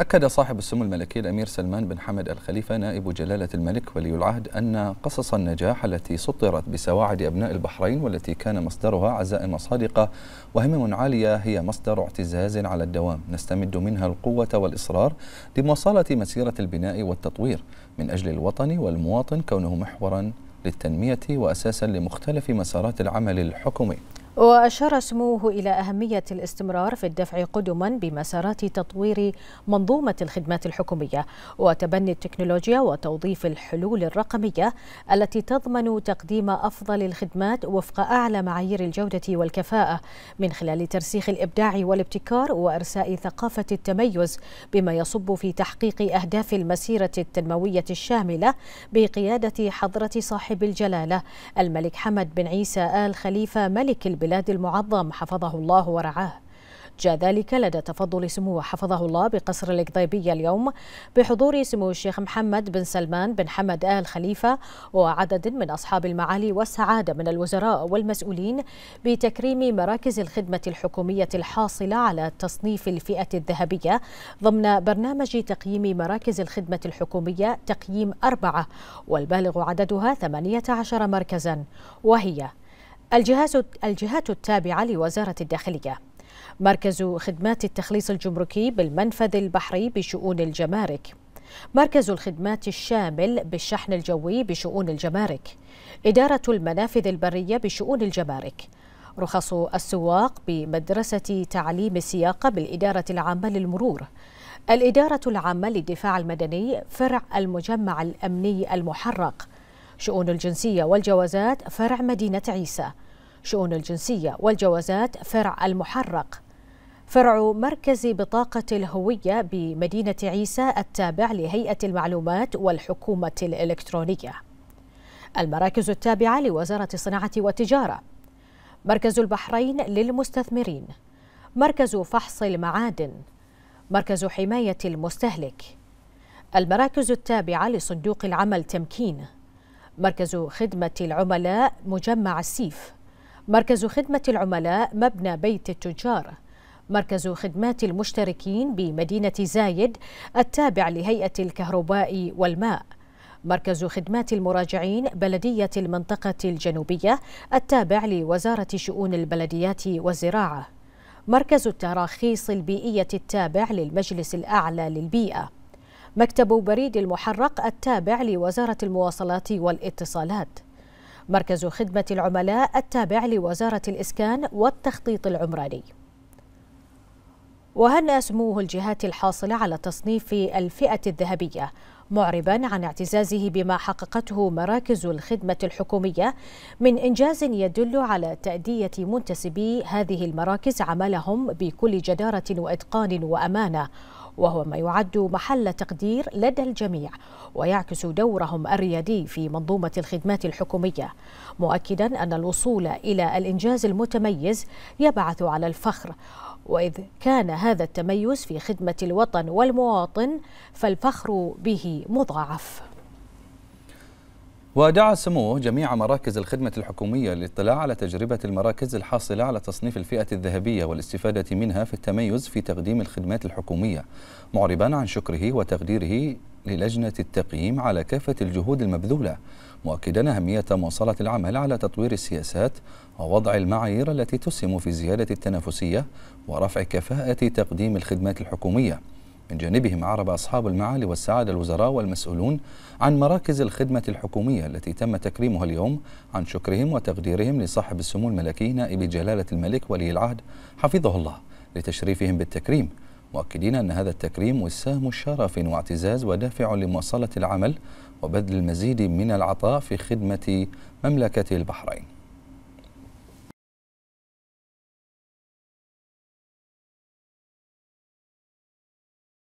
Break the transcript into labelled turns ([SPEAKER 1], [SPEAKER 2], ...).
[SPEAKER 1] أكد صاحب السمو الملكي الأمير سلمان بن حمد الخليفة
[SPEAKER 2] نائب جلالة الملك ولي العهد أن قصص النجاح التي سطرت بسواعد أبناء البحرين والتي كان مصدرها عزائم صادقة وهمم عالية هي مصدر اعتزاز على الدوام نستمد منها القوة والإصرار لمواصلة مسيرة البناء والتطوير من أجل الوطن والمواطن كونه محورا للتنمية وأساسا لمختلف مسارات العمل الحكومي
[SPEAKER 1] وأشار سموه إلى أهمية الاستمرار في الدفع قدما بمسارات تطوير منظومة الخدمات الحكومية وتبني التكنولوجيا وتوظيف الحلول الرقمية التي تضمن تقديم أفضل الخدمات وفق أعلى معايير الجودة والكفاءة من خلال ترسيخ الإبداع والابتكار وإرساء ثقافة التميز بما يصب في تحقيق أهداف المسيرة التنموية الشاملة بقيادة حضرة صاحب الجلالة الملك حمد بن عيسى آل خليفة ملك البلاد البلاد المعظم حفظه الله ورعاه جاء ذلك لدى تفضل سموه حفظه الله بقصر القضيبية اليوم بحضور سمو الشيخ محمد بن سلمان بن حمد آل خليفة وعدد من أصحاب المعالي والسعادة من الوزراء والمسؤولين بتكريم مراكز الخدمة الحكومية الحاصلة على تصنيف الفئة الذهبية ضمن برنامج تقييم مراكز الخدمة الحكومية تقييم أربعة والبالغ عددها 18 مركزا وهي الجهات التابعة لوزارة الداخلية مركز خدمات التخليص الجمركي بالمنفذ البحري بشؤون الجمارك مركز الخدمات الشامل بالشحن الجوي بشؤون الجمارك إدارة المنافذ البرية بشؤون الجمارك رخص السواق بمدرسة تعليم السياقة بالإدارة العامة للمرور الإدارة العامة للدفاع المدني فرع المجمع الأمني المحرق شؤون الجنسية والجوازات فرع مدينة عيسى شؤون الجنسية والجوازات فرع المحرق فرع مركز بطاقة الهوية بمدينة عيسى التابع لهيئة المعلومات والحكومة الإلكترونية المراكز التابعة لوزارة الصناعة والتجارة مركز البحرين للمستثمرين مركز فحص المعادن مركز حماية المستهلك المراكز التابعة لصندوق العمل تمكين مركز خدمة العملاء مجمع السيف مركز خدمة العملاء مبنى بيت التجار مركز خدمات المشتركين بمدينة زايد التابع لهيئة الكهرباء والماء مركز خدمات المراجعين بلدية المنطقة الجنوبية التابع لوزارة شؤون البلديات والزراعة مركز التراخيص البيئية التابع للمجلس الأعلى للبيئة مكتب بريد المحرق التابع لوزارة المواصلات والاتصالات مركز خدمة العملاء التابع لوزارة الإسكان والتخطيط العمراني وهنأ سموه الجهات الحاصلة على تصنيف الفئة الذهبية معربا عن اعتزازه بما حققته مراكز الخدمة الحكومية من إنجاز يدل على تأدية منتسبي هذه المراكز عملهم بكل جدارة وإتقان وأمانة وهو ما يعد محل تقدير لدى الجميع ويعكس دورهم الريادي في منظومة الخدمات الحكومية مؤكدا أن الوصول إلى الإنجاز المتميز يبعث على الفخر وإذ كان هذا التميز في خدمة الوطن والمواطن فالفخر به مضاعف
[SPEAKER 2] ودعا سموه جميع مراكز الخدمة الحكومية للاطلاع على تجربة المراكز الحاصلة على تصنيف الفئة الذهبية والاستفادة منها في التميز في تقديم الخدمات الحكومية معربا عن شكره وتقديره للجنة التقييم على كافة الجهود المبذولة مؤكدا أهمية مواصلة العمل على تطوير السياسات ووضع المعايير التي تسهم في زيادة التنافسية ورفع كفاءة تقديم الخدمات الحكومية من جانبهم عرب أصحاب المعالي والسعادة الوزراء والمسؤولون عن مراكز الخدمة الحكومية التي تم تكريمها اليوم عن شكرهم وتقديرهم لصاحب السمو الملكي نائب جلالة الملك ولي العهد حفظه الله لتشريفهم بالتكريم مؤكدين أن هذا التكريم وسام شرف واعتزاز ودافع لمواصلة العمل وبذل المزيد من العطاء في خدمة مملكة البحرين